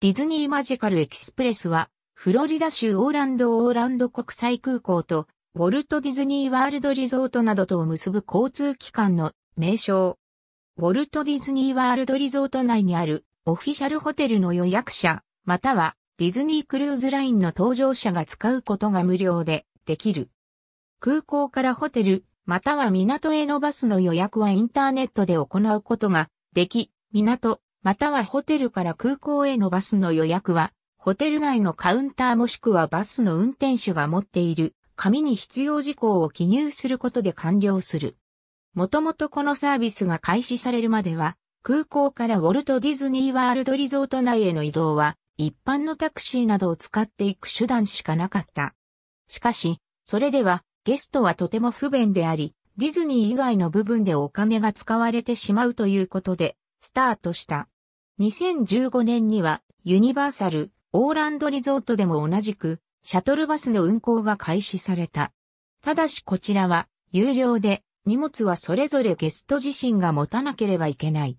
ディズニーマジカルエキスプレスは、フロリダ州オーランドオーランド国際空港と、ウォルト・ディズニー・ワールド・リゾートなどとを結ぶ交通機関の名称。ウォルト・ディズニー・ワールド・リゾート内にあるオフィシャルホテルの予約者、またはディズニークルーズラインの搭乗者が使うことが無料でできる。空港からホテル、または港へのバスの予約はインターネットで行うことができ、港、またはホテルから空港へのバスの予約は、ホテル内のカウンターもしくはバスの運転手が持っている紙に必要事項を記入することで完了する。もともとこのサービスが開始されるまでは、空港からウォルト・ディズニー・ワールド・リゾート内への移動は、一般のタクシーなどを使っていく手段しかなかった。しかし、それでは、ゲストはとても不便であり、ディズニー以外の部分でお金が使われてしまうということで、スタートした。2015年にはユニバーサル、オーランドリゾートでも同じく、シャトルバスの運行が開始された。ただしこちらは、有料で、荷物はそれぞれゲスト自身が持たなければいけない。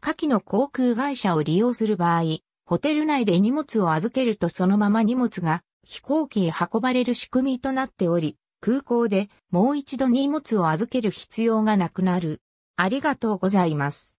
下記の航空会社を利用する場合、ホテル内で荷物を預けるとそのまま荷物が飛行機へ運ばれる仕組みとなっており、空港でもう一度荷物を預ける必要がなくなる。ありがとうございます。